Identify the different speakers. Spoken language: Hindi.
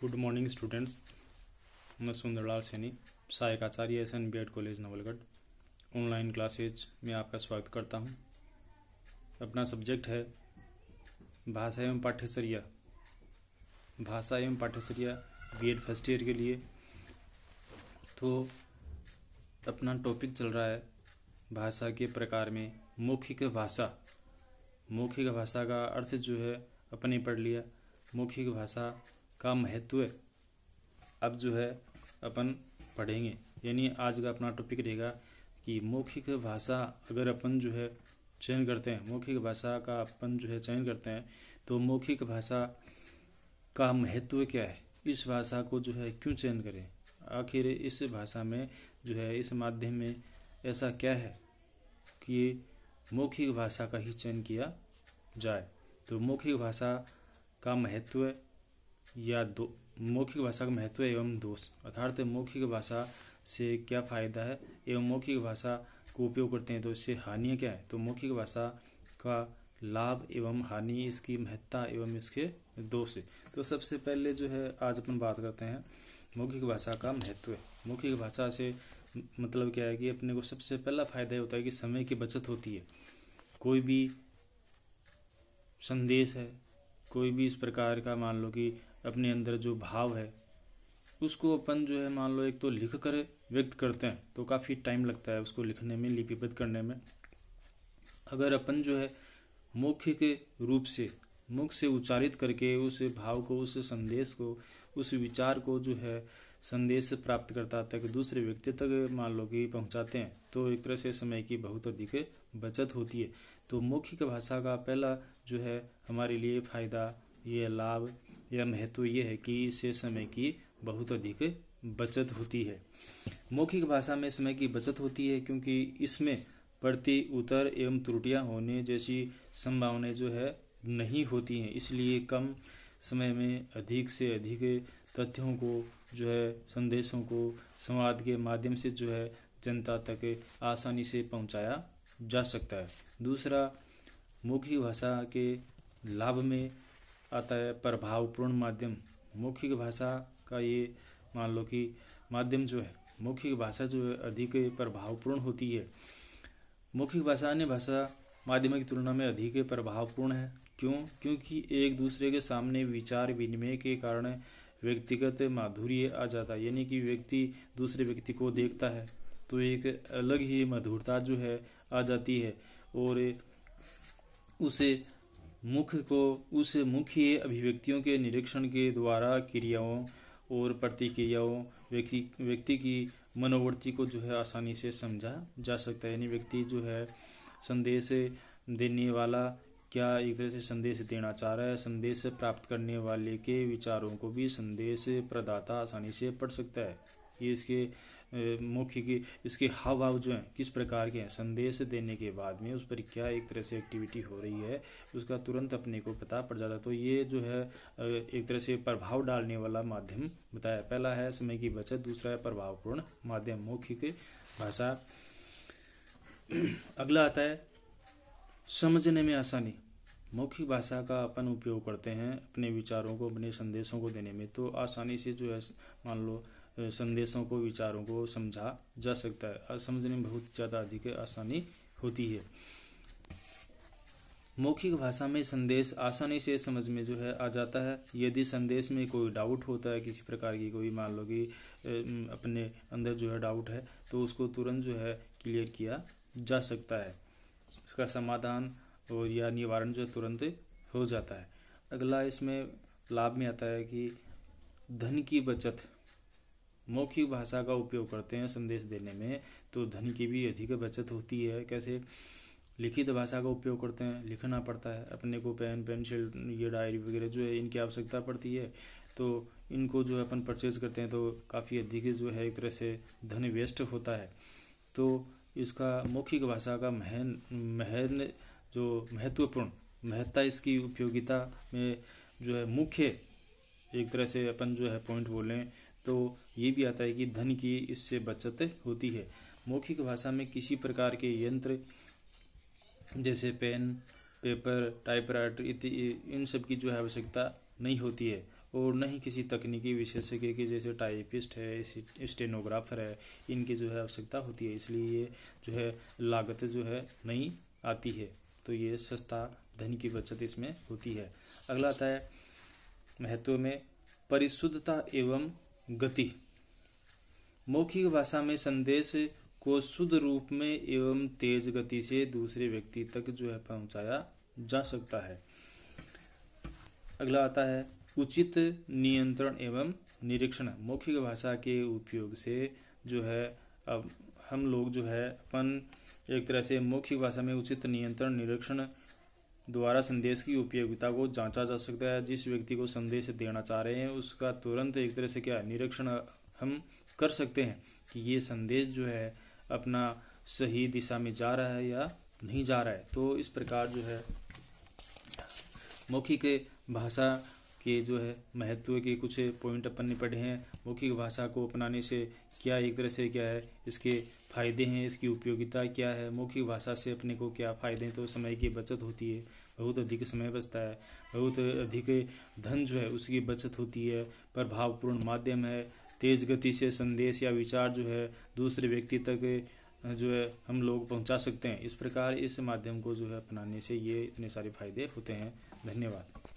Speaker 1: गुड मॉर्निंग स्टूडेंट्स मैं सुंदरलाल सैनी सहायक आचार्य S N B Ed college Nawalgarh online classes में आपका स्वागत करता हूं। अपना सब्जेक्ट है भाषा एवं पाठ्यचर्या भाषा एवं पाठ्यचर्या बी एड फर्स्ट ईयर के लिए तो अपना टॉपिक चल रहा है भाषा के प्रकार में मौखिक भाषा मौखिक भाषा का अर्थ जो है अपने पढ़ लिया मौखिक भाषा का महत्व अब जो है अपन पढ़ेंगे यानी आज का अपना टॉपिक रहेगा कि मौखिक भाषा अगर अपन जो है चयन करते हैं मौखिक भाषा का अपन जो है चयन करते हैं तो मौखिक भाषा का महत्व क्या है इस भाषा को जो है क्यों चयन करें आखिर इस भाषा में जो है इस माध्यम में ऐसा क्या है कि मौखिक भाषा का ही चयन किया जाए तो मौखिक भाषा का महत्व या दो मौखिक भाषा का महत्व एवं दोष अर्थात मौखिक भाषा से क्या फ़ायदा है एवं मौखिक भाषा को उपयोग करते हैं तो इससे हानियाँ क्या है तो मौखिक भाषा का लाभ एवं हानि इसकी महत्ता एवं इसके दोष तो सबसे पहले जो है आज अपन बात करते हैं मौखिक भाषा का महत्व है मौखिक भाषा से मतलब क्या है कि अपने को सबसे पहला फायदा होता है कि समय की बचत होती है कोई भी संदेश है कोई भी इस प्रकार का मान लो कि अपने अंदर जो भाव है उसको अपन जो है मान लो एक तो लिख कर व्यक्त करते हैं तो काफ़ी टाइम लगता है उसको लिखने में लिपिबद्ध करने में अगर अपन जो है मुख्य के रूप से मुख से उच्चारित करके उस भाव को उस संदेश को उस विचार को जो है संदेश प्राप्त करता तक दूसरे व्यक्ति तक मान लो कि पहुँचाते हैं तो एक तरह से समय की बहुत अधिक बचत होती है तो मौखिक भाषा का पहला जो है हमारे लिए फ़ायदा ये लाभ या महत्व ये है कि इससे समय की बहुत अधिक बचत होती है मौखिक भाषा में समय की बचत होती है क्योंकि इसमें प्रति उत्तर एवं त्रुटियां होने जैसी संभावनाएं जो है नहीं होती हैं इसलिए कम समय में अधिक से अधिक तथ्यों को जो है संदेशों को संवाद के माध्यम से जो है जनता तक आसानी से पहुंचाया जा सकता है दूसरा मौखिक भाषा के लाभ में अतः प्रभावपूर्ण माध्यम मौखिक भाषा का ये मान लो कि माध्यम जो है मौखिक भाषा जो है अधिक प्रभावपूर्ण होती है मौखिक भाषा अन्य भाषा माध्यम की तुलना में अधिक प्रभावपूर्ण है क्यों क्योंकि एक दूसरे के सामने विचार विनिमय के कारण व्यक्तिगत माधुर्य आ जाता है यानी कि व्यक्ति दूसरे व्यक्ति को देखता है तो एक अलग ही मधुरता जो है आ जाती है और उसे मुख को उस मुख्य अभिव्यक्तियों के निरीक्षण के द्वारा क्रियाओं और प्रतिक्रियाओं व्यक्ति व्यक्ति की मनोवृत्ति को जो है आसानी से समझा जा सकता है यानी व्यक्ति जो है संदेश देने वाला क्या एक तरह से संदेश देना चाह रहा है संदेश प्राप्त करने वाले के विचारों को भी संदेश प्रदाता आसानी से पढ़ सकता है ये इसके मुख्य की इसके हाव भाव जो हैं किस प्रकार के हैं संदेश देने के बाद में उस पर क्या एक तरह से एक्टिविटी हो रही है उसका तुरंत अपने को पता पड़ जाता तो ये जो है एक तरह से प्रभाव डालने वाला माध्यम बताया पहला है समय की बचत दूसरा है प्रभावपूर्ण माध्यम मौखिक भाषा अगला आता है समझने में आसानी मौखिक भाषा का अपन उपयोग करते हैं अपने विचारों को अपने संदेशों को देने में तो आसानी से जो है मान लो संदेशों को विचारों को समझा जा सकता है समझने में बहुत ज़्यादा अधिक आसानी होती है मौखिक भाषा में संदेश आसानी से समझ में जो है आ जाता है यदि संदेश में कोई डाउट होता है किसी प्रकार की कोई मान लो कि अपने अंदर जो है डाउट है तो उसको तुरंत जो है क्लियर किया जा सकता है उसका समाधान और या निवारण जो तुरंत हो जाता है अगला इसमें लाभ में आता है कि धन की बचत मौखिक भाषा का उपयोग करते हैं संदेश देने में तो धन की भी अधिक बचत होती है कैसे लिखित भाषा का उपयोग करते हैं लिखना पड़ता है अपने को पेन पेंसिल ये डायरी वगैरह जो है इनकी आवश्यकता पड़ती है तो इनको जो है अपन परचेज करते हैं तो काफ़ी अधिक जो है एक तरह से धन वेस्ट होता है तो इसका मौखिक भाषा का महन महन जो महत्वपूर्ण महत्ता इसकी उपयोगिता में जो है मुख्य एक तरह से अपन जो है पॉइंट बोलें तो ये भी आता है कि धन की इससे बचत होती है मौखिक भाषा में किसी प्रकार के यंत्र जैसे पेन पेपर टाइपराइटर इति इन सब की जो है आवश्यकता नहीं होती है और न ही किसी तकनीकी विशेषज्ञ के जैसे टाइपिस्ट है स्टेनोग्राफर है इनकी जो है आवश्यकता होती है इसलिए ये जो है लागत जो है नहीं आती है तो ये सस्ता धन की बचत इसमें होती है अगला आता है महत्व में परिशुद्धता एवं गति मौखिक भाषा में संदेश को शुद्ध रूप में एवं तेज गति से दूसरे व्यक्ति तक जो है पहुंचाया जा सकता है अगला आता है उचित नियंत्रण एवं निरीक्षण मौखिक भाषा के उपयोग से जो है अब हम लोग जो है अपन एक तरह से मौखिक भाषा में उचित नियंत्रण निरीक्षण द्वारा संदेश की उपयोगिता को जांचा जा सकता है जिस व्यक्ति को संदेश देना चाह रहे हैं उसका तुरंत एक तरह से क्या निरीक्षण हम कर सकते हैं कि ये संदेश जो है अपना सही दिशा में जा रहा है या नहीं जा रहा है तो इस प्रकार जो है मौखिक भाषा के जो है महत्व के कुछ पॉइंट अपन ने पढ़े हैं मौखिक भाषा को अपनाने से क्या एक तरह से क्या है इसके फायदे हैं इसकी उपयोगिता क्या है मौखिक भाषा से अपने को क्या फायदे हैं तो समय की बचत होती है बहुत अधिक समय बचता है बहुत अधिक धन जो है उसकी बचत होती है प्रभावपूर्ण माध्यम है तेज गति से संदेश या विचार जो है दूसरे व्यक्ति तक जो है हम लोग पहुंचा सकते हैं इस प्रकार इस माध्यम को जो है अपनाने से ये इतने सारे फायदे होते हैं धन्यवाद